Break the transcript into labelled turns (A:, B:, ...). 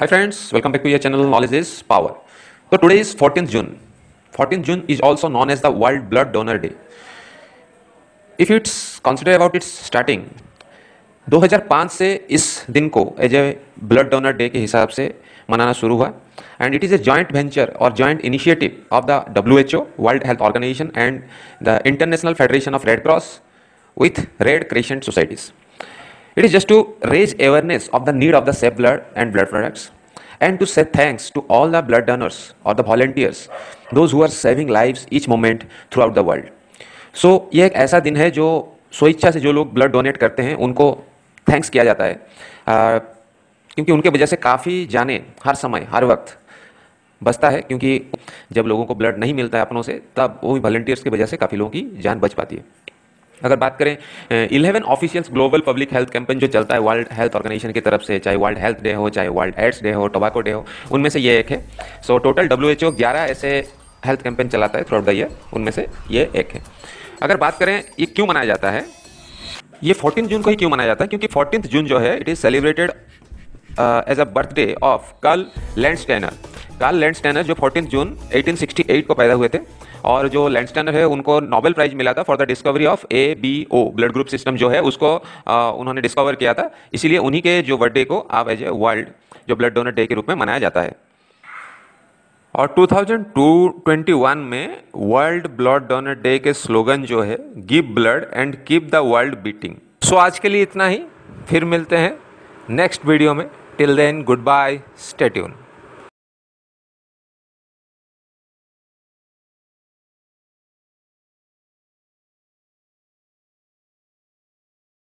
A: Hi friends, welcome back to your channel Knowledge is Power. So today is 14th June. 14th June is also known as the World Blood Donor Day. If it's consider about its starting, 2005 से इस दिन को as a blood donor day के हिसाब से मनाना शुरू हुआ and it is a joint venture और joint initiative of the W H O World Health Organization and the International Federation of Red Cross with Red Crescent Societies It is just to raise awareness of the need of the safe blood and blood products and to say thanks to all the blood donors or the volunteers, those who are saving lives each moment throughout the world. So so, ये एक ऐसा दिन है जो स्वेच्छा से जो लोग ब्लड डोनेट करते हैं उनको थैंक्स किया जाता है आ, क्योंकि उनके वजह से काफ़ी जाने हर समय हर वक्त बचता है क्योंकि जब लोगों को ब्लड नहीं मिलता है अपनों से तब वो वॉल्टियर्स की वजह से काफ़ी लोगों की जान बच पाती है अगर बात करें eleven officials global public health campaign जो चलता है वर्ल्ड हेल्थ ऑर्गेनाइजेशन की तरफ से चाहे वर्ल्ड हेल्थ डे हो चाहे वर्ल्ड एड्स डे हो टोबाको डे हो उनमें से ये एक है so total W H O ग्यारह ऐसे हेल्थ कैंपेन चलाता है थ्रू द ईयर उनमें से ये एक है अगर बात करें ये क्यों मनाया जाता है ये फोर्टीन जून को ही क्यों मनाया जाता है क्योंकि फोर्टीन जून जो है it is celebrated as a birthday of Karl Landsteiner Karl Landsteiner जो फोर्टीन जून 1868 को पैदा हुए थे और जो लैंडस्टैनर है उनको नोबेल प्राइज मिला था for the discovery of A B O blood group system जो है उसको आ, उन्होंने डिस्कवर किया था इसीलिए उन्हीं के जो बर्थडे को आप एज ए वर्ल्ड जो ब्लड डोनर डे के रूप में मनाया जाता है और 2021 में वर्ल्ड ब्लड डोनर डे के स्लोगन जो है give blood and keep the world beating so आज के लिए इतना ही फिर मिलते हैं नेक्स्ट वीडियो में till then goodbye stay tuned